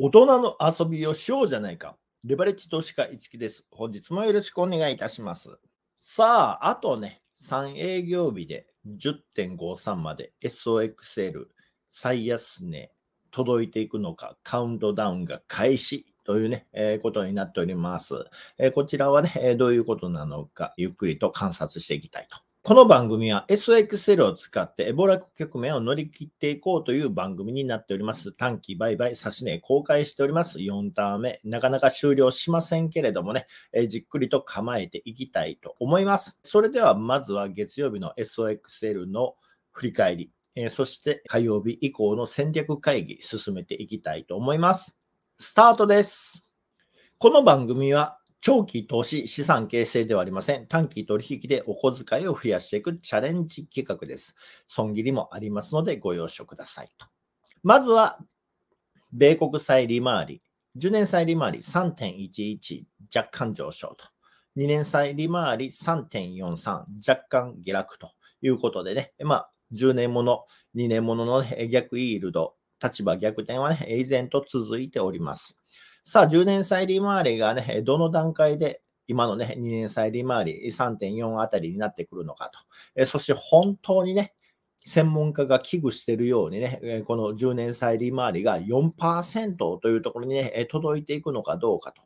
大人の遊びをしようじゃないか。レバレッジ投資家いつきです。本日もよろしくお願いいたします。さあ、あとね、3営業日で10.53まで SOXL 最安値届いていくのか、カウントダウンが開始というね、えー、ことになっております。えー、こちらはね、どういうことなのか、ゆっくりと観察していきたいとこの番組は SXL を使ってエボラ局面を乗り切っていこうという番組になっております。短期売買差し値公開しております。4ターン目、なかなか終了しませんけれどもね、えじっくりと構えていきたいと思います。それではまずは月曜日の SXL の振り返り、えそして火曜日以降の戦略会議進めていきたいと思います。スタートです。この番組は長期投資資産形成ではありません。短期取引でお小遣いを増やしていくチャレンジ企画です。損切りもありますのでご容赦くださいと。まずは、米国債利回り。10年債利回り3.11若干上昇と。2年債利回り3.43若干下落ということでね、まあ、10年もの、2年ものの、逆イールド、立場逆転はね、依然と続いております。さあ、10年債利回りがね、どの段階で今のね、2年債利回り3.4あたりになってくるのかと。えそして本当にね、専門家が危惧しているようにね、この10年債利回りが4%というところにね、届いていくのかどうかと。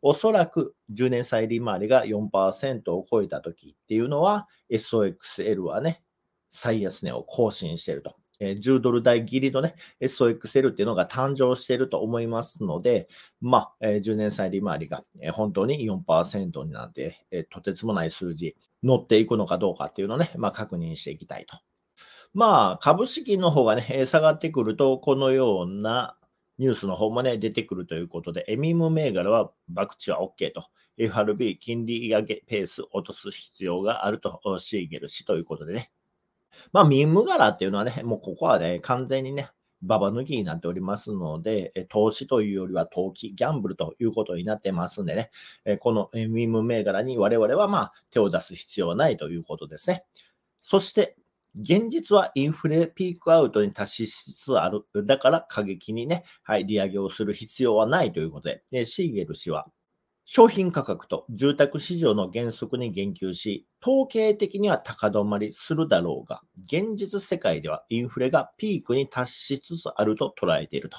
おそらく10年債利回りが4%を超えたときっていうのは、SOXL はね、最安値を更新していると。10ドル台切りのね、SOXL っていうのが誕生していると思いますので、まあ、10年債利回りが本当に4%になって、とてつもない数字、乗っていくのかどうかっていうのをね、まあ、確認していきたいと。まあ、株式の方がね、下がってくると、このようなニュースの方もね、出てくるということで、エミム銘柄は博打は OK と。FRB 金利上げペース落とす必要があると、シーゲル氏ということでね。まあ、ミーム柄っていうのはね、もうここはね、完全にね、ババ抜きになっておりますので、投資というよりは投機、ギャンブルということになってますんでね、このミーム銘柄に我々はま手を出す必要はないということですね。そして、現実はインフレピークアウトに達しつつある。だから過激にね、はい、利上げをする必要はないということで、シーゲル氏は商品価格と住宅市場の減速に言及し、統計的には高止まりするだろうが、現実世界ではインフレがピークに達しつつあると捉えていると。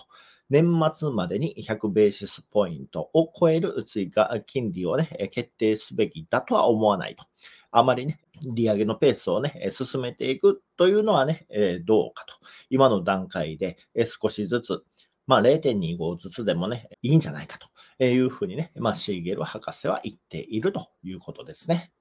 年末までに100ベーシスポイントを超える追加金利を、ね、決定すべきだとは思わないと。あまりね、利上げのペースをね、進めていくというのはね、どうかと。今の段階で少しずつ、まあ0.25ずつでもね、いいんじゃないかと。いうふうにね、まあ、シーゲル博士は言っているということですね。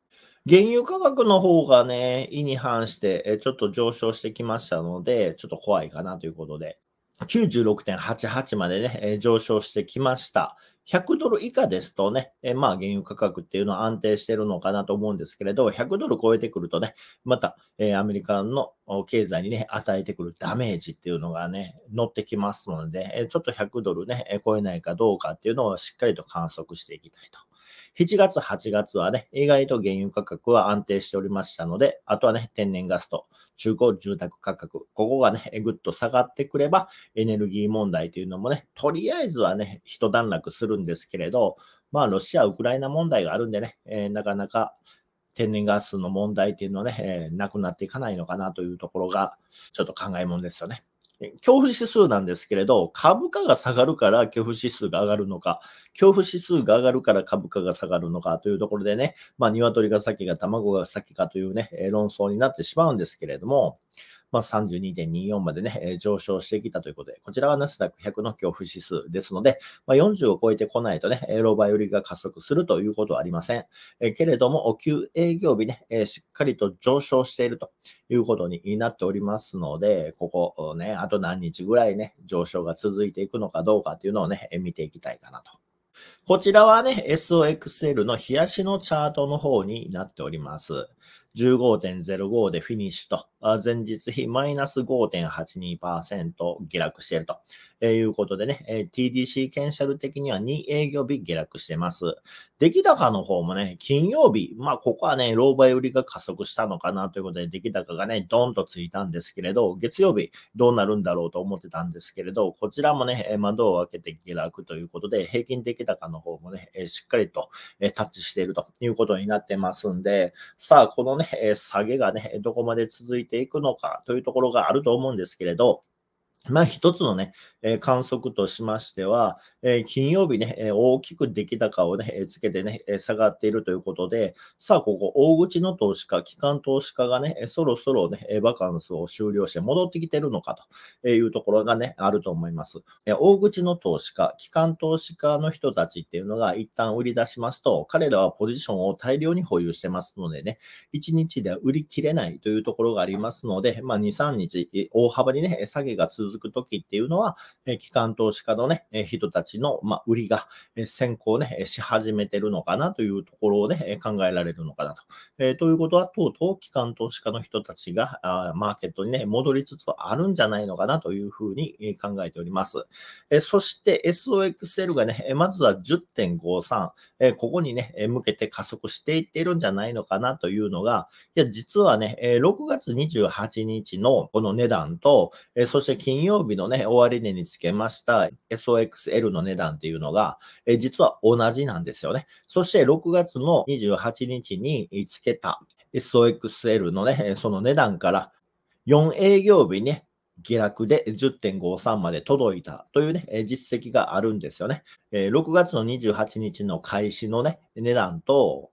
原油価格の方がね、意に反して、ちょっと上昇してきましたので、ちょっと怖いかなということで、96.88までね、上昇してきました。100ドル以下ですとね、えまあ原油価格っていうのは安定してるのかなと思うんですけれど、100ドル超えてくるとね、また、えアメリカの経済にね、与えてくるダメージっていうのがね、乗ってきますので、ちょっと100ドルね、超えないかどうかっていうのをしっかりと観測していきたいと7月、8月はね、意外と原油価格は安定しておりましたので、あとはね、天然ガスと中古住宅価格、ここがね、ぐっと下がってくれば、エネルギー問題というのもね、とりあえずはね、一段落するんですけれど、まあ、ロシア、ウクライナ問題があるんでね、えー、なかなか天然ガスの問題っていうのはね、えー、なくなっていかないのかなというところが、ちょっと考えもんですよね。恐怖指数なんですけれど、株価が下がるから恐怖指数が上がるのか、恐怖指数が上がるから株価が下がるのかというところでね、まあ、鶏が先か卵が先かというね、論争になってしまうんですけれども、まあ、32.24までね、上昇してきたということで、こちらはナスダック100の恐怖指数ですので、まあ、40を超えてこないとね、ロバ売りが加速するということはありません。えけれども、お給営業日ね、しっかりと上昇しているということになっておりますので、ここね、あと何日ぐらいね、上昇が続いていくのかどうかっていうのをね、見ていきたいかなと。こちらはね、SOXL の冷やしのチャートの方になっております。15.05でフィニッシュと、前日比マイナス5.82%下落していると、えいうことでね、え TDC 検シャル的には2営業日下落してます。出来高の方もね、金曜日、まあここはね、バ媒売りが加速したのかなということで、出来高がね、ドンとついたんですけれど、月曜日どうなるんだろうと思ってたんですけれど、こちらもね、窓を開けて下落ということで、平均出来高の方もね、しっかりとタッチしているということになってますんで、さあ、このね、ね、下げがね、どこまで続いていくのかというところがあると思うんですけれど、まあ、一つのね、えー、観測としましては、えー、金曜日ね、えー、大きく出来高をね、えつけてね、え下がっているということで、さあ、ここ、大口の投資家、機関投資家がね、えそろそろね、えバカンスを終了して戻ってきてるのかというところがね、あると思います。え大口の投資家、機関投資家の人たちっていうのが一旦売り出しますと、彼らはポジションを大量に保有してますのでね、1日では売り切れないというところがありますので、まあ、2、3日、大幅にね、下げが続続く時っていうのは、え機関投資家のね、え人たちの、ま売りが、え先行ね、し始めてるのかなというところをね、考えられるのかなと。えということは、とうとう機関投資家の人たちがあマーケットにね、戻りつつあるんじゃないのかなというふうに考えております。えそして SOXL がね、まずは10.53、えここにね、向けて加速していっているんじゃないのかなというのが、いや、実はね、6月28日のこの値段と、そして金金曜日のね、終値につけました SOXL の値段っていうのが、え実は同じなんですよね。そして6月の28日につけた SOXL のね、その値段から4営業日ね、下落で10.53まで届いたというね、実績があるんですよね。6月の28日の開始のね、値段と、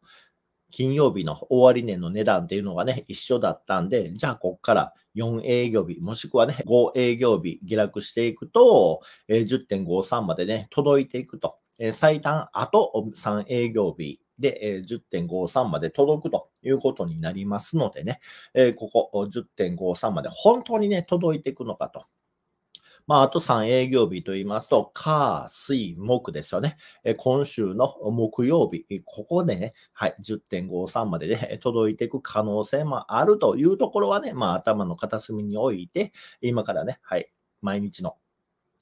金曜日の終値の値段っていうのがね、一緒だったんで、じゃあこっから4営業日、もしくはね、5営業日下落していくと、え10.53までね、届いていくと。え最短あと3営業日で、え10.53まで届くということになりますのでね、えここ10.53まで本当にね、届いていくのかとまあ、あと3営業日と言いますと、火、水、木ですよね。え今週の木曜日、ここでね、はい、10.53までね、届いていく可能性もあるというところはね、まあ、頭の片隅に置いて、今からね、はい、毎日の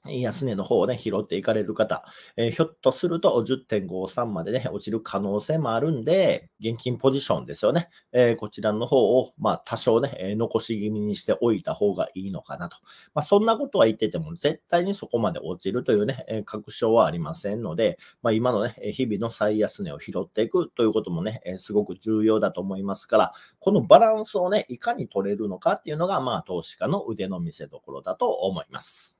安値の方をね、拾っていかれる方、えー、ひょっとすると10.53までね、落ちる可能性もあるんで、現金ポジションですよね。えー、こちらの方を、まあ、多少ね、えー、残し気味にしておいた方がいいのかなと。まあ、そんなことは言ってても、絶対にそこまで落ちるというね、え確証はありませんので、まあ、今のね、日々の最安値を拾っていくということもね、えすごく重要だと思いますから、このバランスをね、いかに取れるのかっていうのが、まあ、投資家の腕の見せ所だと思います。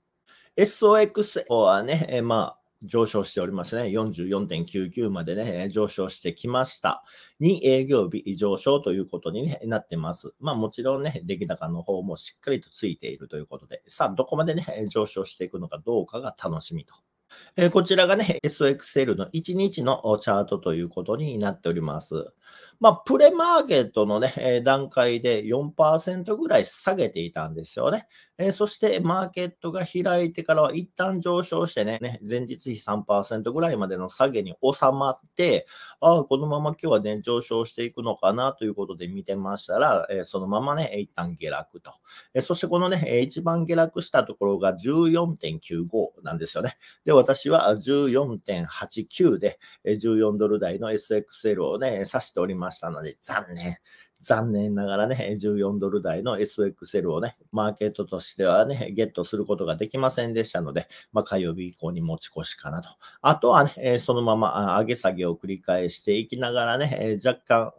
SOX はね、えまあ、上昇しておりますね。44.99までね、上昇してきました。2営業日上昇ということに、ね、なってます。まあもちろんね、出来高の方もしっかりとついているということで、さあどこまでね、上昇していくのかどうかが楽しみと。えー、こちらがね、SOXL の1日のチャートということになっております。まあ、プレマーケットのね、段階で4%ぐらい下げていたんですよね。えそして、マーケットが開いてからは一旦上昇してね、前日比3%ぐらいまでの下げに収まって、ああ、このまま今日はね、上昇していくのかなということで見てましたら、えそのままね、一旦下落と。えそして、このね、一番下落したところが14.95なんですよね。で、私は14.89で、14ドル台の SXL をね、指しておりましたので、残念。残念ながらね、14ドル台の SXL をね、マーケットとしてはね、ゲットすることができませんでしたので、まあ、火曜日以降に持ち越しかなと。あとはね、そのまま上げ下げを繰り返していきながらね、若干、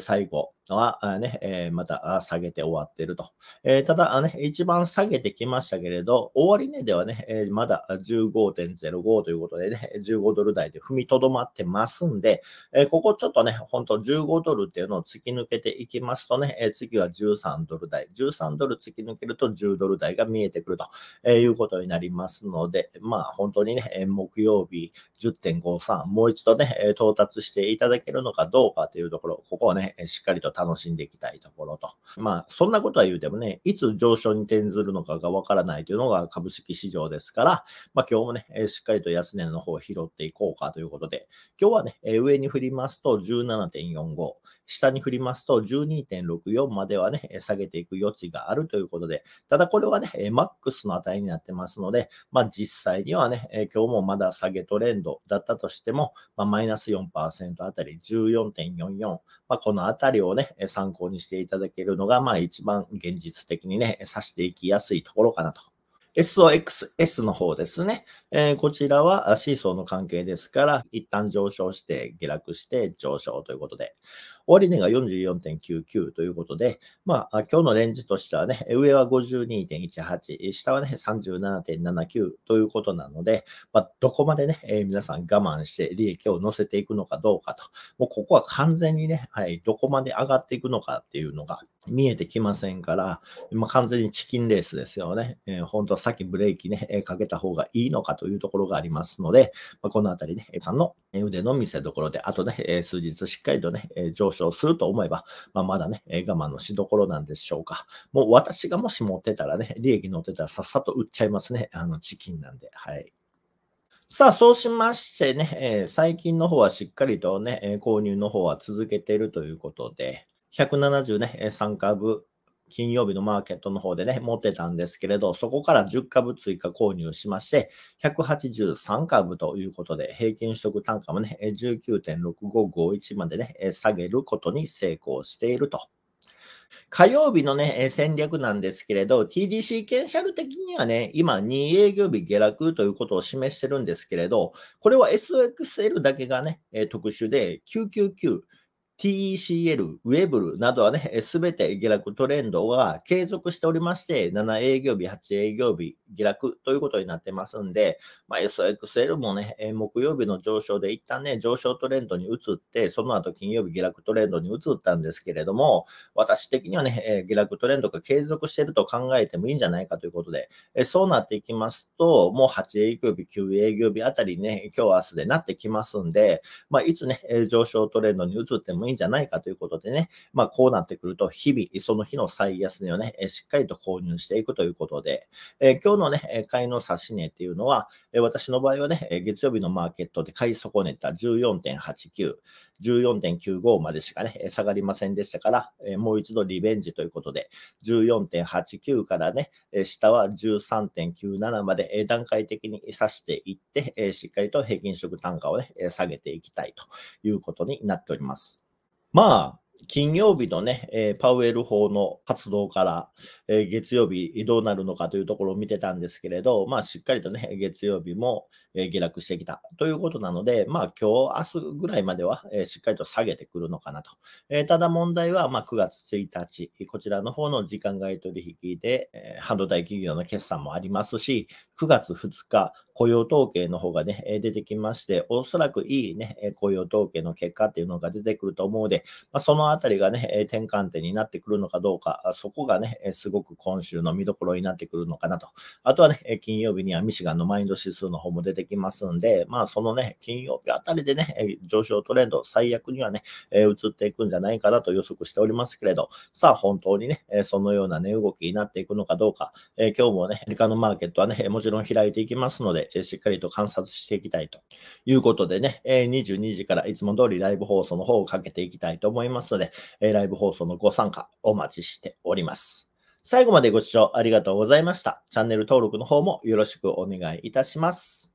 最後、は、ね、えまた下げて終わってると。えただ、ね、一番下げてきましたけれど、終値ではね、えまだ15.05ということでね、15ドル台で踏みとどまってますんで、えここちょっとね、ほんと15ドルっていうのを突き抜けていきますとね、え次は13ドル台、13ドル突き抜けると10ドル台が見えてくると、えいうことになりますので、まあ本当にね、木曜日10.53、もう一度ね、到達していただけるのかどうかというところ、ここをね、しっかりと楽しんでいきたいところと。まあ、そんなことは言うてもね、いつ上昇に転ずるのかがわからないというのが株式市場ですから、まあ今日もね、しっかりと安値の方を拾っていこうかということで、今日はね、上に振りますと17.45、下に振りますと12.64まではね、下げていく余地があるということで、ただこれはね、マックスの値になってますので、まあ実際にはね、今日もまだ下げトレンドだったとしても、まあ、マイナス4%あたり14.44、まあ、このあたりをね、ね、参考にしていただけるのが、まあ一番現実的にね、指していきやすいところかなと SOXS の方ですね。えー、こちらはシーソーの関係ですから、一旦上昇して下落して上昇ということで、終値が44.99ということで、まあ、今日のレンジとしてはね、上は52.18、下はね、37.79ということなので、まあ、どこまでね、えー、皆さん我慢して利益を乗せていくのかどうかと、もうここは完全にね、はい、どこまで上がっていくのかっていうのが見えてきませんから、まあ、完全にチキンレースですよね。えー、本当はさっきブレーキね、かけた方がいいのかというところがありますので、まあ、このあたりね、A さんの腕の見せ所で、あとね、数日しっかりとね、上昇少すると思えば、まあ、まだね、我慢のしどころなんでしょうか。もう私がもし持ってたらね、利益乗ってたらさっさと売っちゃいますね。あの、チキンなんで。はい。さあ、そうしましてね、えー、最近の方はしっかりとね、え購入の方は続けているということで、173株金曜日のマーケットの方でね、持ってたんですけれど、そこから10株追加購入しまして、183株ということで、平均取得単価もね、19.6551までね、下げることに成功していると。火曜日のね、戦略なんですけれど、TDC ケンシャル的にはね、今2営業日下落ということを示してるんですけれど、これは SXL だけがね、特殊で、999、TECL、ウェブルなどはね、すべて下落トレンドは継続しておりまして、7営業日、8営業日下落ということになってますんで、まあ、SXL もね、木曜日の上昇で一旦ね、上昇トレンドに移って、その後金曜日下落トレンドに移ったんですけれども、私的にはね、下落トレンドが継続していると考えてもいいんじゃないかということで、そうなっていきますと、もう8営業日、9営業日あたりね、今日明日でなってきますんで、まあ、いつね、上昇トレンドに移ってももいいんじゃないかということでね、まあ、こうなってくると、日々、その日の最安値をね、しっかりと購入していくということで、え今日のね、買いの指し値っていうのは、私の場合はね、月曜日のマーケットで買い損ねた14.89、14.95までしかね、下がりませんでしたから、もう一度リベンジということで、14.89からね、下は13.97まで段階的に差していって、しっかりと平均食単価をね、下げていきたいということになっております。まあ、金曜日のね、えー、パウエル法の活動から、えー、月曜日どうなるのかというところを見てたんですけれど、まあ、しっかりとね、月曜日も、下落してきたということなので、まあ今日、明日ぐらいまでは、しっかりと下げてくるのかなと。えただ問題は、ま9月1日、こちらの方の時間外取引で、え半導体企業の決算もありますし、9月2日、雇用統計の方がね、出てきまして、おそらくいいね、雇用統計の結果っていうのが出てくると思うので、まあ、そのあたりがね、転換点になってくるのかどうか、そこがね、すごく今週の見どころになってくるのかなと。あとはね、金曜日にはミシガンのマインド指数の方も出てできますんで、まあ、そのね、金曜日あたりでね、上昇トレンド、最悪にはね、え移っていくんじゃないかなと予測しておりますけれど、さあ、本当にね、えそのような値、ね、動きになっていくのかどうか、え今日もね、アメリカのマーケットはね、もちろん開いていきますので、えしっかりと観察していきたいということでね、え22時からいつも通りライブ放送の方をかけていきたいと思いますので、えライブ放送のご参加お待ちしております。最後までご視聴ありがとうございました。チャンネル登録の方もよろしくお願いいたします。